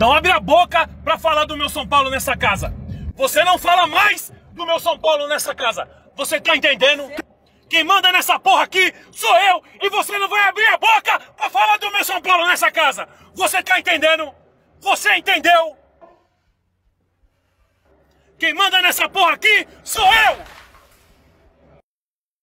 Não abre a boca para falar do meu São Paulo nessa casa. Você não fala mais do meu São Paulo nessa casa. Você tá entendendo? Quem manda nessa porra aqui sou eu e você não vai abrir a boca pra falar do meu São Paulo nessa casa. Você tá entendendo? Você entendeu? Quem manda nessa porra aqui sou eu!